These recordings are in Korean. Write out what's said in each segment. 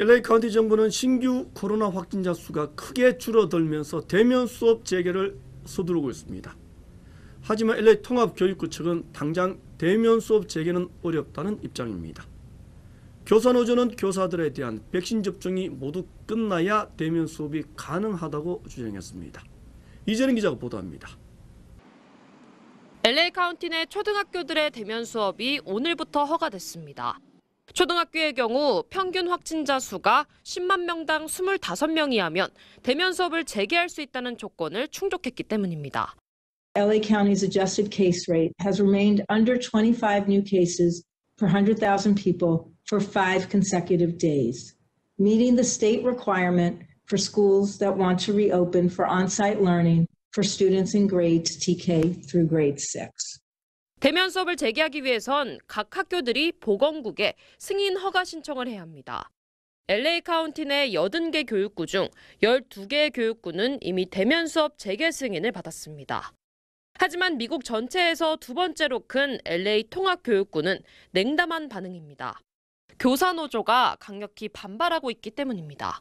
LA 카운티 정부는 신규 코로나 확진자 수가 크게 줄어들면서 대면 수업 재개를 서두르고 있습니다. 하지만 LA 통합교육부 측은 당장 대면 수업 재개는 어렵다는 입장입니다. 교사노조는 교사들에 대한 백신 접종이 모두 끝나야 대면 수업이 가능하다고 주장했습니다. 이재는 기자가 보도합니다. LA 카운티 내 초등학교들의 대면 수업이 오늘부터 허가됐습니다. 초등학교의 경우 평균 확진자 수가 10만 명당 25명이 하면 대면 수업을 재개할 수 있다는 조건을 충족했기 때문입니다. LA County's adjusted case rate has remained under 25 new cases per 100,000 people for five consecutive days, meeting the state requirement for schools that want to reopen for on-site learning for students in grades TK through grade 6. 대면 수업을 재개하기 위해선 각 학교들이 보건국에 승인 허가 신청을 해야 합니다. LA 카운티 내 80개 교육구 중 12개의 교육구는 이미 대면 수업 재개 승인을 받았습니다. 하지만 미국 전체에서 두 번째로 큰 LA 통합교육구는 냉담한 반응입니다. 교사 노조가 강력히 반발하고 있기 때문입니다.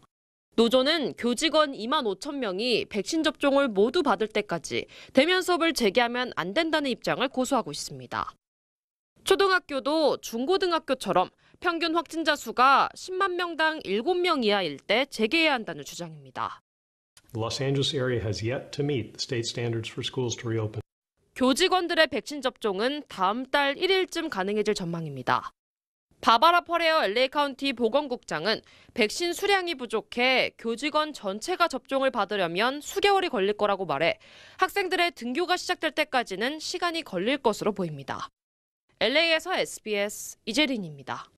노조는 교직원 2만 5천 명이 백신 접종을 모두 받을 때까지 대면 수업을 재개하면 안 된다는 입장을 고수하고 있습니다. 초등학교도 중고등학교처럼 평균 확진자 수가 10만 명당 7명 이하일 때 재개해야 한다는 주장입니다. 교직원들의 백신 접종은 다음 달 1일쯤 가능해질 전망입니다. 바바라 퍼레어 LA 카운티 보건국장은 백신 수량이 부족해 교직원 전체가 접종을 받으려면 수개월이 걸릴 거라고 말해 학생들의 등교가 시작될 때까지는 시간이 걸릴 것으로 보입니다. LA에서 SBS 이재린입니다.